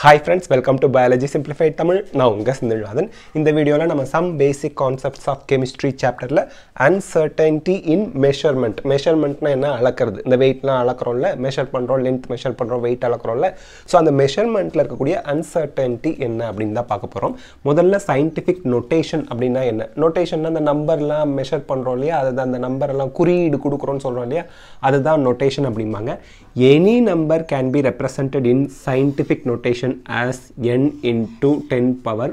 Hi friends welcome to biology simplified Tamil நான் உங்கள் சிந்தில்நாதன் இந்த வீடியோவில் நம்ம some basic concepts of chemistry சாப்டரில் அன்சர்டன்டி இன் மெஷர்மெண்ட் மெஷர்மெண்ட்னா என்ன அளக்கிறது இந்த வெயிட்லாம் அளக்குறோம்ல மெஷர் பண்ணுறோம் லென்த் மெஷர் பண்ணுறோம் வெயிட் அளக்குறோம்ல ஸோ அந்த மெஷர்மெண்ட்டில் இருக்கக்கூடிய அன்சர்டைன்ட்டி என்ன அப்படின்னு தான் பார்க்க போகிறோம் முதல்ல சயின்டிஃபிக் நொட்டேஷன் அப்படின்னா என்ன நொட்டேஷன்னா அந்த நம்பர்லாம் மெஷர் பண்ணுறோம் இல்லையா அதை அந்த நம்பர்லாம் குறியீடு கொடுக்குறோன்னு சொல்கிறோம் இல்லையா அதுதான் நொட்டேஷன் அப்படிம்பாங்க any number can be represented in scientific notation expression as n into 10 power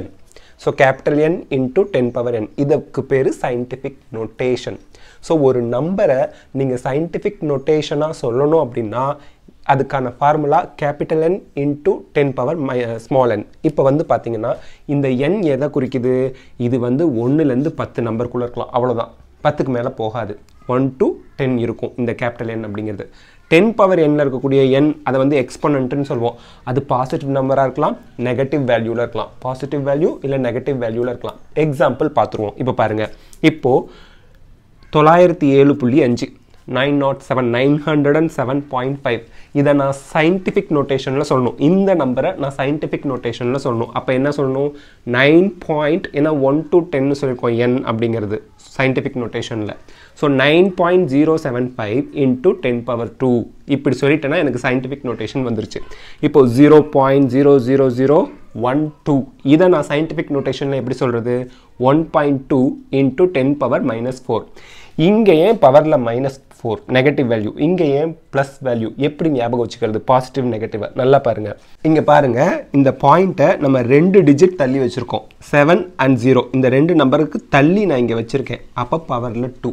n. So capital N into 10 power n. இதுக்கு பேரு scientific notation. So ஒரு நம்பரை நீங்கள் scientific notationாக சொல்லணும் அப்படின்னா அதுக்கான formula capital N into ten power my small N இப்போ வந்து பார்த்தீங்கன்னா இந்த என் எதை குறிக்குது இது வந்து ஒன்றுலேருந்து பத்து நம்பருக்குள்ளே இருக்கலாம் அவ்வளோதான் பத்துக்கு மேலே போகாது ஒன் டு டென் இருக்கும் இந்த கேபிட்டல் என் அப்படிங்கிறது டென் பவர் எண்ணில் இருக்கக்கூடிய எண் அதை வந்து எக்ஸ்பனண்ட்டுன்னு சொல்லுவோம் அது பாசிட்டிவ் நம்பராக இருக்கலாம் நெகட்டிவ் வேல்யூவில் இருக்கலாம் பாசிட்டிவ் வேல்யூ இல்லை நெகட்டிவ் வேல்யூவில் இருக்கலாம் எக்ஸாம்பிள் பார்த்துருவோம் இப்போ பாருங்கள் இப்போது தொள்ளாயிரத்தி ஏழு புள்ளி அஞ்சு nine not seven nine hundred and seven point five இதை நான் சயின்டிஃபிக் நோட்டேஷனில் சொல்லணும் இந்த நம்பரை நான் சயின்டிஃபிக் நோட்டேஷனில் சொல்லணும் அப்போ என்ன சொல்லணும் நைன் பாயிண்ட் ஏன்னா ஒன் டு டென்னு சொல்லியிருக்கோம் என் அப்படிங்கிறது சயின்டிஃபிக் நோட்டேஷனில் so nine point zero seven five into ten power two இப்படி சொல்லிட்டேன்னா எனக்கு சயின்டிஃபிக் நோட்டேஷன் வந்துருச்சு இப்போது zero point zero zero zero one two இதை நான் சயின்டிஃபிக் நோட்டேஷனில் எப்படி சொல்கிறது one point two into ten power minus four இங்கே ஏன் பவரில் மைனஸ் ஃபோர் நெகட்டிவ் வேல்யூ இங்கே ஏன் ப்ளஸ் வேல்யூ எப்படி ஞாபகம் வச்சுக்கிறது பாசிட்டிவ் நெகட்டிவ் நல்லா பாருங்கள் இங்கே பாருங்கள் இந்த பாயிண்ட்டை நம்ம ரெண்டு டிஜிட் தள்ளி வச்சுருக்கோம் செவன் அண்ட் ஜீரோ இந்த ரெண்டு நம்பருக்கு தள்ளி நான் இங்கே வச்சுருக்கேன் அப்போ பவரில் டூ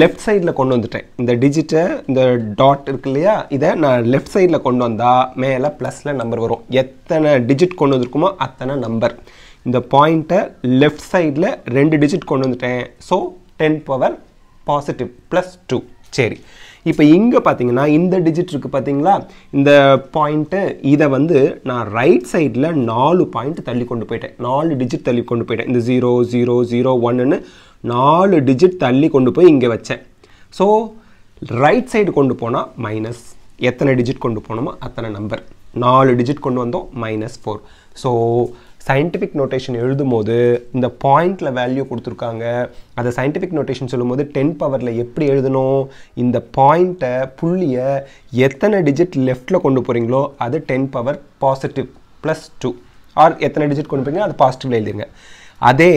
லெஃப்ட் சைடில் கொண்டு வந்துட்டேன் இந்த டிஜிட்டை இந்த டாட் இருக்கு இல்லையா இதை நான் லெஃப்ட் சைடில் கொண்டு வந்தால் மேலே ப்ளஸில் நம்பர் வரும் எத்தனை டிஜிட் கொண்டு வந்திருக்குமோ அத்தனை நம்பர் இந்த பாயிண்ட்டை லெஃப்ட் சைடில் ரெண்டு டிஜிட் கொண்டு வந்துட்டேன் so ten power positive plus two சரி இப்போ இங்கே பார்த்தீங்கன்னா இந்த டிஜிட் இருக்குது பார்த்தீங்களா இந்த பாயிண்ட்டு இதை வந்து நான் ரைட் சைடில் நாலு பாயிண்ட் தள்ளி கொண்டு போயிட்டேன் நாலு டிஜிட் தள்ளி கொண்டு போயிட்டேன் இந்த ஜீரோ ஜீரோ ஜீரோ ஒன்னுன்னு நாலு டிஜிட் தள்ளி கொண்டு போய் இங்கே வச்சேன் ஸோ ரைட் சைடு கொண்டு போனால் மைனஸ் எத்தனை டிஜிட் கொண்டு போனோமோ அத்தனை நம்பர் நாலு டிஜிட் கொண்டு வந்தோம் minus four so scientific notation எழுதும் போது இந்த பாயிண்டில் வேல்யூ கொடுத்துருக்காங்க அதை சயின்டிஃபிக் நோட்டேஷன் சொல்லும்போது டென் பவரில் எப்படி எழுதணும் இந்த பாயிண்ட்டை புள்ளியை எத்தனை டிஜிட் லெஃப்ட்டில் கொண்டு போகிறீங்களோ அது ten power positive plus two or எத்தனை டிஜிட் கொண்டு போகிறீங்க அது பாசிட்டிவ்ல எழுதிருங்க அதே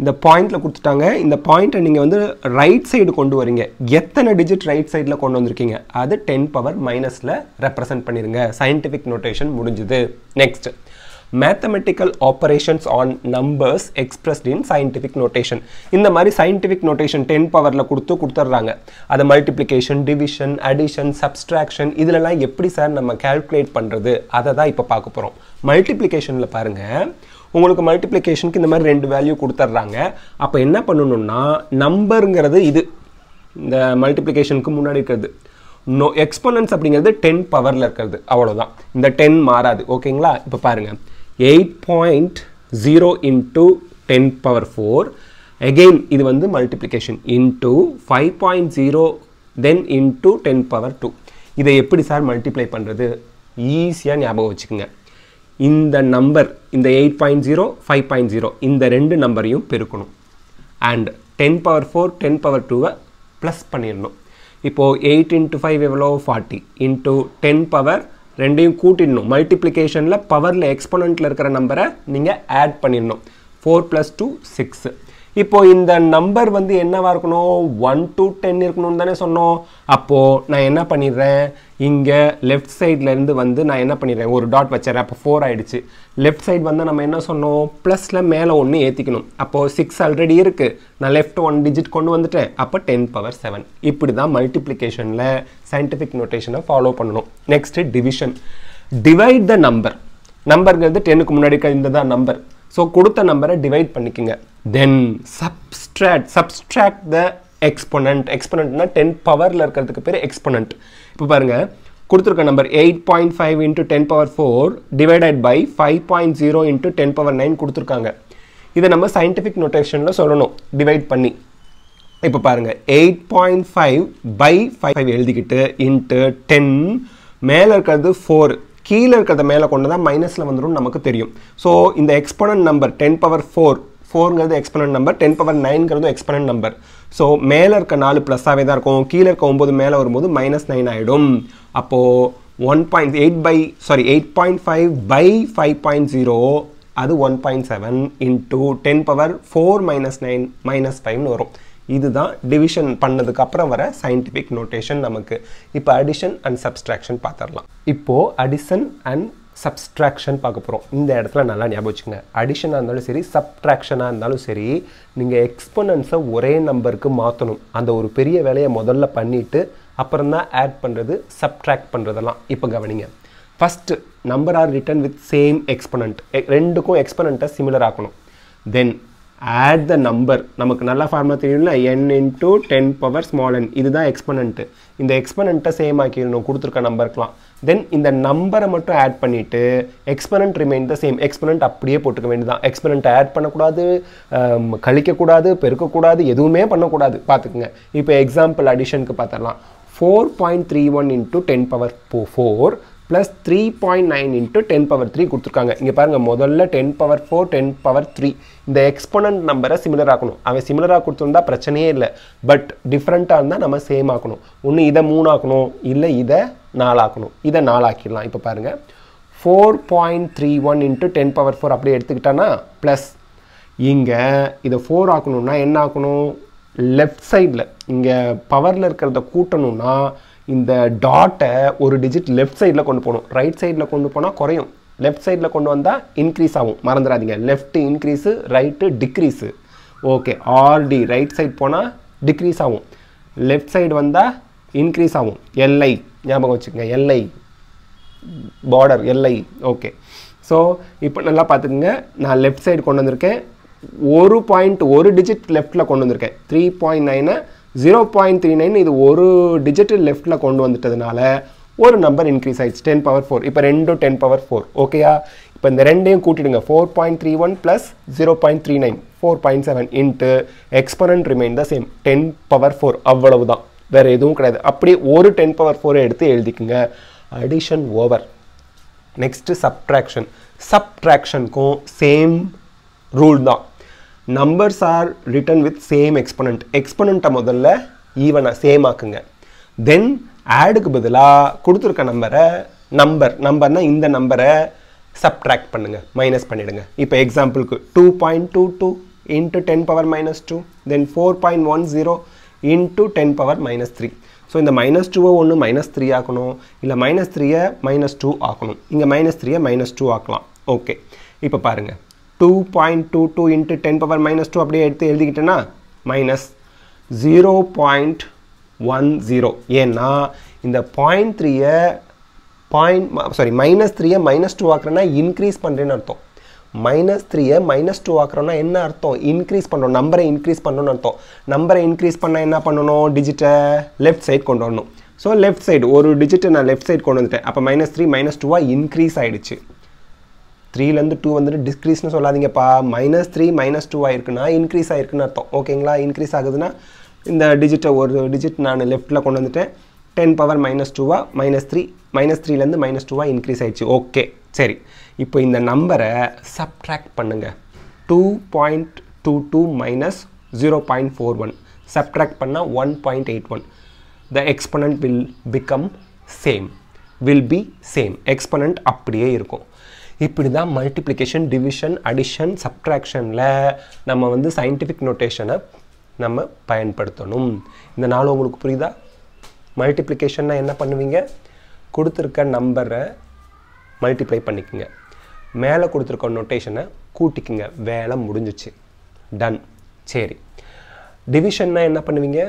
இந்த பாயிண்டில் கொடுத்துட்டாங்க இந்த பாயிண்ட்டை நீங்கள் வந்து ரைட் சைடு கொண்டு வரீங்க எத்தனை டிஜிட் ரைட் சைடில் கொண்டு வந்திருக்கீங்க அது டென் பவர் மைனஸில் ரெப்ரசென்ட் பண்ணிடுங்க சயின்டிஃபிக் நோட்டேஷன் முடிஞ்சுது next mathematical operations on numbers expressed in scientific notation இந்த மாதிரி சயின்டிஃபிக் நோட்டேஷன் டென் பவரில் கொடுத்து கொடுத்துட்றாங்க அதை மல்டிப்ளிகேஷன் டிவிஷன் அடிஷன் சப்ஸ்ட்ராக்ஷன் இதிலலாம் எப்படி சார் நம்ம கால்குலேட் பண்ணுறது அதை தான் இப்போ பார்க்க போகிறோம் மல்டிப்ளிகேஷனில் பாருங்கள் உங்களுக்கு மல்டிப்ளிகேஷனுக்கு இந்த மாதிரி ரெண்டு வேல்யூ கொடுத்துட்றாங்க அப்போ என்ன பண்ணணும்னா நம்பருங்கிறது இது இந்த மல்டிப்ளிகேஷனுக்கு முன்னாடி இருக்கிறது நோ எக்ஸ்போனன்ஸ் அப்படிங்கிறது டென் பவரில் இருக்கிறது அவ்வளோதான் இந்த டென் மாறாது ஓகேங்களா இப்போ பாருங்கள் eight point zero into ten power four again இது வந்து multiplication into five point zero then into ten power two இதை எப்படி சார் மல்டிப்ளை பண்ணுறது ஈஸியாக ஞாபகம் வச்சுக்கோங்க இந்த நம்பர் இந்த eight point zero five point zero இந்த ரெண்டு நம்பரையும் பெருக்கணும் and ten power four ten power டூவை ப்ளஸ் பண்ணிடணும் இப்போது எயிட் இன்ட்டு ஃபைவ் எவ்வளோ ஃபார்ட்டி இன்ட்டு டென் பவர் ரெண்டையும் கூட்டிடணும் மல்டிப்ளிகேஷனில் பவரில் எக்ஸ்போனண்ட்டில் இருக்கிற நம்பரை நீங்கள் ஆட் பண்ணிடணும் ஃபோர் ப்ளஸ் டூ சிக்ஸு இப்போ இந்த நம்பர் வந்து என்னவாக இருக்கணும் ஒன் டு டென் இருக்கணும்னு தானே சொன்னோம் அப்போது நான் என்ன பண்ணிடுறேன் இங்கே லெஃப்ட் சைட்லேருந்து வந்து நான் என்ன பண்ணிடுறேன் ஒரு டாட் வச்சிடறேன் அப்போ ஃபோர் ஆகிடுச்சு லெஃப்ட் சைடு வந்து நம்ம என்ன சொன்னோம் ப்ளஸில் மேலே ஒன்று ஏற்றிக்கணும் அப்போது சிக்ஸ் ஆல்ரெடி இருக்குது நான் லெஃப்ட் ஒன் டிஜிட் கொண்டு வந்துட்டேன் அப்போ டென் பவர் செவன் இப்படி தான் மல்டிப்ளிகேஷனில் சயின்டிஃபிக் நோட்டேஷனை ஃபாலோ பண்ணணும் next division divide the number நம்பருங்கிறது டென்னுக்கு முன்னாடி இந்த தான் நம்பர் ஸோ கொடுத்த நம்பரை டிவைட் பண்ணிக்கோங்க then subtract subtract the exponent na 10 பவரில் இருக்கிறதுக்கு பேர் exponent இப்போ parunga கொடுத்துருக்க number eight into five into ten power four divided by five power zero into ten power nine கொடுத்துருக்காங்க இதை நம்ம சயின்டிஃபிக் நோட்டேஷனில் சொல்லணும் டிவைட் பண்ணி இப்போ பாருங்கள் eight point five by five five எழுதிக்கிட்டு இன்ட்டு டென் மேலே இருக்கிறது ஃபோர் கீழே இருக்கிறத மேலே கொண்டு தான் மைனஸில் வந்துடும் நமக்கு தெரியும் ஸோ இந்த exponent number ten power four ஃபோருங்கிறது எக்ஸ்பனன்ட் நம்பர் டென் பவர் நைன்ங்கிறது எக்ஸ்பனன்ட் நம்பர் ஸோ மேலே இருக்க நாலு ப்ளஸ்ஸாகவே தான் இருக்கும் கீழே இருக்க ஒம்பது மேலே வரும்போது மைனஸ் நைன் ஆகிடும் அப்போது one point eight by sorry eight point five by five point zero அது one point seven into ten power four minus nine minus ஃபைவ்னு வரும் இதுதான் டிவிஷன் பண்ணதுக்கப்புறம் வர சயின்டிஃபிக் நோட்டேஷன் நமக்கு இப்போ அடிஷன் அண்ட் சப்ஸ்ட்ராக்ஷன் பார்த்துடலாம் இப்போது அடிஷன் அண்ட் சப்ஸ்ட்ராக்ஷன் பார்க்க போகிறோம் இந்த இடத்துல நல்லா ஞாபகம் வச்சுக்கோங்க அடிஷனாக இருந்தாலும் சரி சப்ட்ராக்ஷனாக இருந்தாலும் சரி நீங்கள் எக்ஸ்போனன்ஸை ஒரே நம்பருக்கு மாற்றணும் அந்த ஒரு பெரிய வேலையை முதல்ல பண்ணிவிட்டு அப்புறம் ஆட் பண்ணுறது சப்ட்ராக்ட் பண்ணுறதெல்லாம் இப்போ கவனிங்க first number are written with same exponent ரெண்டுக்கும் எக்ஸ்பனண்ட்டை சிமிலர் ஆக்கணும் தென் ஆட் த நம்பர் நமக்கு நல்லா ஃபார்மாக தெரியும்ல N into ten power small N இதுதான் எக்ஸ்பனண்ட்டு இந்த எக்ஸ்பனண்ட்டை சேம் ஆக்கிடணும் கொடுத்துருக்க நம்பருக்கெலாம் தென் இந்த நம்பரை மட்டும் ஆட் பண்ணிவிட்டு exponent remain the same exponent அப்படியே போட்டுக்க வேண்டியதான் எக்ஸ்பனண்ட்டை ஆட் பண்ணக்கூடாது கழிக்கக்கூடாது பெருக்கக்கூடாது எதுவுமே பண்ணக்கூடாது பார்த்துக்குங்க இப்போ எக்ஸாம்பிள் அடிஷனுக்கு பார்த்துடலாம் four point three one into ten power four plus three point nine into ten power three கொடுத்துருக்காங்க இங்கே பாருங்கள் முதல்ல ten power four ten power three இந்த எக்ஸ்பனண்ட் நம்பரை சிமிலர் அவன் சிமிலராக கொடுத்துருந்தா பிரச்சனையே இல்லை பட் டிஃப்ரெண்ட்டாக இருந்தால் நம்ம சேம் ஆக்கணும் ஒன்று இதை மூணு ஆக்கணும் இல்லை இதை நாளாக்கணும் இதை நாளாக்கிடலாம் இப்போ பாருங்கள் four point three one into ten power four அப்படியே எடுத்துக்கிட்டோன்னா ப்ளஸ் இங்கே இதை ஃபோர் ஆக்கணும்னா என்ன ஆக்கணும் லெஃப்ட் சைடில் இங்கே பவரில் இருக்கிறத கூட்டணும்னா இந்த டாட்டை ஒரு டிஜிட் லெஃப்ட் சைடில் கொண்டு போகணும் ரைட் சைடில் கொண்டு போனால் குறையும் லெஃப்ட் சைடில் கொண்டு வந்தால் இன்க்ரீஸ் ஆகும் மறந்துடாதீங்க left increase right decrease okay ஆர்டி ரைட் சைட் போனால் டிக்ரீஸ் ஆகும் லெஃப்ட் சைடு வந்தால் இன்க்ரீஸ் ஆகும் எல்ஐ ஞாபகம் வச்சுக்கோங்க எல்லை பார்டர் எல்லை ஓகே ஸோ இப்போ நல்லா பார்த்துக்குங்க நான் லெஃப்ட் சைடு கொண்டு வந்திருக்கேன் ஒரு பாயிண்ட் ஒரு டிஜிட் லெஃப்ட்டில் கொண்டு வந்திருக்கேன் த்ரீ பாயிண்ட் நைனை ஜீரோ பாயிண்ட் த்ரீ நைன் இது ஒரு டிஜிட் லெஃப்ட்டில் கொண்டு வந்துட்டதுனால ஒரு நம்பர் இன்க்ரீஸ் ஆயிடுச்சு டென் பவர் ஃபோர் இப்போ ரெண்டும் டென் பவர் ஃபோர் ஓகேயா இப்போ இந்த ரெண்டையும் கூட்டிடுங்க four point three one plus zero point three nine four point seven into exponent remain the same ten power four அவ்வளவு தான் வேறு எதுவும் கிடையாது அப்படியே ஒரு டென் பவர் ஃபோரை எடுத்து எழுதிக்குங்க அடிஷன் ஓவர் நெக்ஸ்ட்டு சப்ட்ராக்ஷன் சப்ட்ராக்ஷனுக்கும் சேம் ரூல் தான் numbers are written with same exponent எக்ஸ்பனண்ட்டை முதல்ல ஈவனாக சேம் ஆக்குங்க தென் ஆடுக்கு பதிலாக கொடுத்துருக்க நம்பரை நம்பர் நம்பர்னால் இந்த நம்பரை சப்ட்ராக்ட் பண்ணுங்கள் மைனஸ் பண்ணிவிடுங்க இப்போ எக்ஸாம்பிளுக்கு two point two two into ten power minus two then four point one zero into ten power minus three so இந்த மைனஸ் டூவை ஒன்று மைனஸ் த்ரீ ஆக்கணும் இல்லை மைனஸ் த்ரீயை மைனஸ் டூ ஆக்கணும் இங்கே மைனஸ் த்ரீயை மைனஸ் டூ ஆக்கலாம் ஓகே இப்போ பாருங்கள் two point two two into ten power minus two அப்படியே எடுத்து எழுதிக்கிட்டேன்னா minus zero point one zero ஏன்னா இந்த பாயிண்ட் த்ரீயை பாயிண்ட் சாரி மைனஸ் த்ரீயை மைனஸ் டூ ஆக்குறேன்னா இன்க்ரீஸ் பண்ணுறேன்னு அர்த்தம் மைனஸ் த்ரீயை மைனஸ் டூ ஆக்குறோன்னா என்ன அர்த்தம் இன்க்ரீஸ் பண்ணணும் நம்பரை இன்க்ரீஸ் பண்ணணும்னு அர்த்தம் நம்பரை இன்க்ரீஸ் பண்ணால் என்ன பண்ணணும் டிஜிட்டை லெஃப்ட் சைட் கொண்டு வரணும் ஸோ லெஃப்ட் சைடு ஒரு டிஜிட்டை நான் லெஃப்ட் சைடு கொண்டு வந்துட்டேன் அப்போ மைனஸ் த்ரீ மைனஸ் டூவாக இன்க்ரீஸ் ஆகிடுச்சு த்ரீலேருந்து டூ வந்துட்டு டிஸ்க்ரீஸ்னு சொல்லாதீங்கப்பா மைனஸ் த்ரீ மைனஸ் டூ ஆயிருக்குன்னா இன்க்ரீஸ் ஆகிருக்குன்னு அர்த்தம் ஓகேங்களா இன்க்ரீஸ் ஆகுதுன்னா இந்த டிஜிட்டை ஒரு டிஜிட் நான் லெஃப்ட்டில் கொண்டு வந்துட்டேன் டென் பவர் மைனஸ் டூவா மைனஸ் த்ரீ மைனஸ் த்ரீலேருந்து மைனஸ் டூவாக இன்க்ரீஸ் ஆயிடுச்சு ஓகே சரி இப்போ இந்த நம்பரை சப்ட்ராக்ட் பண்ணுங்கள் two point two two minus zero point four one subtract பண்ணால் one point eight one the exponent will become same will be same exponent அப்படியே இருக்கும் இப்படி தான் மல்டிப்ளிகேஷன் டிவிஷன் அடிஷன் சப்ட்ராக்ஷனில் நம்ம வந்து சயின்டிஃபிக் நோட்டேஷனை நம்ம பயன்படுத்தணும் இந்த நாள் உங்களுக்கு புரியுதா மல்டிப்ளிகேஷன்னா என்ன பண்ணுவீங்க கொடுத்துருக்க நம்பரை மல்டிப்ளை பண்ணிக்கோங்க மேலே கொடுத்துருக்க நொட்டேஷனை கூட்டிக்குங்க வேலை முடிஞ்சிச்சு டன் சரி டிவிஷன்னா என்ன பண்ணுவீங்க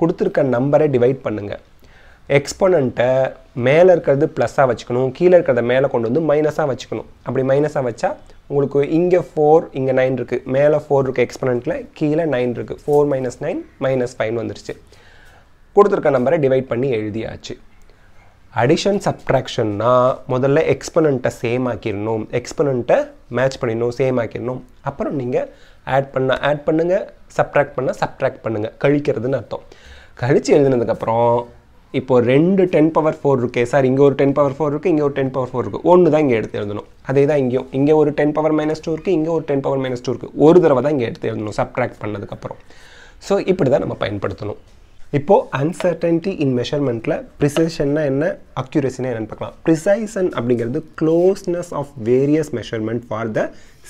கொடுத்துருக்க நம்பரை டிவைட் பண்ணுங்கள் எக்ஸ்போனண்ட்டை மேலே இருக்கிறது ப்ளஸ்ஸாக வச்சுக்கணும் கீழே இருக்கிறத மேலே கொண்டு வந்து மைனஸாக வச்சுக்கணும் அப்படி மைனஸாக வச்சா உங்களுக்கு இங்கே ஃபோர் இங்கே நைன் இருக்குது மேலே ஃபோர் இருக்குது எக்ஸ்பனண்ட்டில் கீழே நைன் இருக்குது ஃபோர் மைனஸ் நைன் மைனஸ் ஃபைவ்னு வந்துருச்சு கொடுத்துருக்க நம்பரை டிவைட் பண்ணி எழுதியாச்சு அடிஷன் சப்ட்ராக்ஷன்னா முதல்ல எக்ஸ்பனண்ட்டை சேம் ஆக்கிடணும் எக்ஸ்பனண்ட்டை மேட்ச் பண்ணிடணும் சேம் ஆக்கிடணும் அப்புறம் நீங்கள் ஆட் பண்ண ஆட் பண்ணுங்கள் சப்ட்ராக்ட் பண்ணால் சப்ட்ராக்ட் பண்ணுங்கள் கழிக்கிறதுன்னு அர்த்தம் கழித்து எழுதினதுக்கப்புறம் இப்போ ரெண்டு டென் பவர் ஃபோர் இருக்கே சார் இங்கே ஒரு டென் பவர் ஃபோர் இருக்குது இங்கே ஒரு டென் பவர் ஃபோர் இருக்குது ஒன்று தான் இங்கே எடுத்து எழுதணும் அதே தான் இங்கேயும் இங்கே ஒரு டென் பவர் மைனஸ் டூ இருக்குது இங்கே ஒரு டென் பவர் மைனஸ் டூ இருக்குது ஒரு தடவை தான் இங்கே எடுத்து எழுதணும் சப்ட்ராக்ட் பண்ணதுக்கப்புறம் ஸோ இப்படி தான் நம்ம பயன்படுத்தணும் இப்போது அன்சர்டன்டி இன் மெஷர்மெண்ட்டில் ப்ரிசைஷன்னா என்ன அக்யூரஸினா என்னென்னு பார்க்கலாம் ப்ரிசைசன் அப்படிங்கிறது closeness of various measurement for the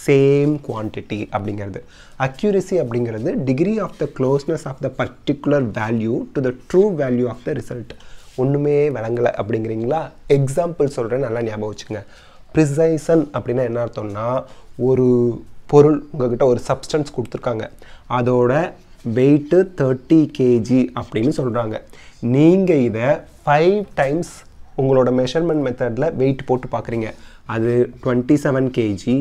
same quantity அப்படிங்கிறது அக்யூரஸி அப்படிங்கிறது degree of the closeness of the particular value to the true value of the result ஒன்றுமே விளங்கலை அப்படிங்கிறீங்களா எக்ஸாம்பிள் சொல்கிறேன் நல்லா ஞாபகம் வச்சுங்க ப்ரிசைசன் அப்படின்னா என்ன அர்த்தம்னா ஒரு பொருள் உங்ககிட்ட ஒரு சப்ஸ்டன்ஸ் கொடுத்துருக்காங்க அதோட வெயிட்டு தேர்ட்டி கேஜி அப்படின்னு சொல்கிறாங்க நீங்கள் இதை ஃபைவ் டைம்ஸ் உங்களோட மெஷர்மெண்ட் மெத்தடில் வெயிட் போட்டு பார்க்குறீங்க அது twenty seven kg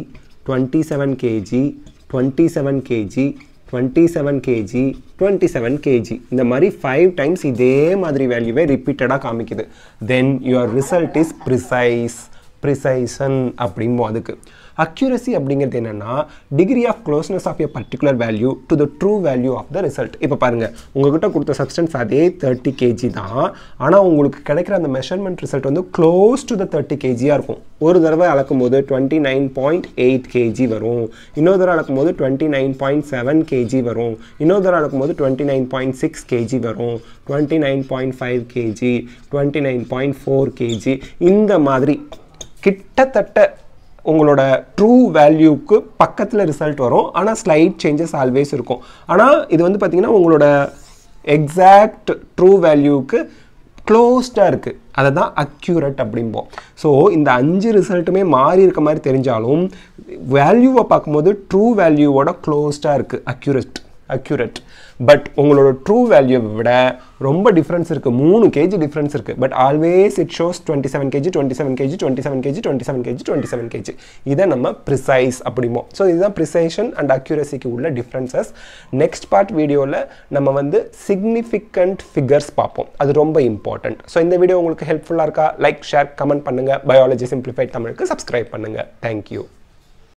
twenty seven kg twenty seven kg twenty seven kg twenty seven kg இந்த மாதிரி ஃபைவ் டைம்ஸ் இதே மாதிரி வேல்யூவே ரிப்பீட்டடாக காமிக்குது then your result is precise precision அப்படிம்போ அதுக்கு அக்யூரசி அப்படிங்கிறது என்னென்னா degree of closeness of a particular value to the true value of the result இப்போ பாருங்கள் உங்கள்கிட்ட கொடுத்த சப்ஸ்டன்ஸ் அதே தேர்ட்டி கேஜி தான் ஆனால் உங்களுக்கு கிடைக்கிற அந்த மெஷர்மெண்ட் ரிசல்ட் வந்து க்ளோஸ் டு த தேர்ட்டி கேஜியாக இருக்கும் ஒரு தடவை அளக்கும் போது twenty nine point eight kg வரும் இன்னொரு தடவை அளக்கும் போது twenty nine point seven kg வரும் இன்னொரு தடவை அளக்கும் போது twenty nine point six kg வரும் twenty nine point five kg twenty nine point four kg இந்த மாதிரி கிட்டத்தட்ட உங்களோட ட்ரூ வேல்யூக்கு பக்கத்தில் ரிசல்ட் வரும் ஆனால் ஸ்லைட் சேஞ்சஸ் ஆல்வேஸ் இருக்கும் ஆனால் இது வந்து பார்த்திங்கன்னா உங்களோட எக்ஸாக்ட் ட்ரூ வேல்யூவுக்கு க்ளோஸ்டாக இருக்குது அதை தான் அக்யூரட் அப்படிம்போம் ஸோ இந்த அஞ்சு ரிசல்ட்டுமே மாறி இருக்க மாதிரி தெரிஞ்சாலும் வேல்யூவை பார்க்கும்போது ட்ரூ வேல்யூவோட க்ளோஸ்டாக இருக்குது அக்யூரட் அக்யூரேட் பட் உங்களோட ட்ரூ வேல்யூவை விட ரொம்ப டிஃப்ரென்ஸ் இருக்குது மூணு கேஜி டிஃப்ரென்ஸ் இருக்குது but always it shows twenty seven kg twenty seven kg twenty seven kg twenty seven kg twenty seven kg இதை நம்ம ப்ரிசைஸ் அப்படிமோ ஸோ இதுதான் ப்ரிசைஷன் அண்ட் அக்யூரஸிக்கு உள்ள டிஃப்ரென்சஸ் நெக்ஸ்ட் பார்ட் வீடியோவில் நம்ம வந்து சிக்னிஃபிகண்ட் ஃபிகர்ஸ் பார்ப்போம் அது ரொம்ப இம்பார்ட்டண்ட் ஸோ இந்த வீடியோ உங்களுக்கு ஹெல்ப்ஃபுல்லாக இருக்கா லைக் ஷேர் கமெண்ட் பண்ணுங்கள் பயாலஜி சிம்பிளிஃபைட் தமிழுக்கு சப்ஸ்கிரைப் பண்ணுங்கள் தேங்க்யூ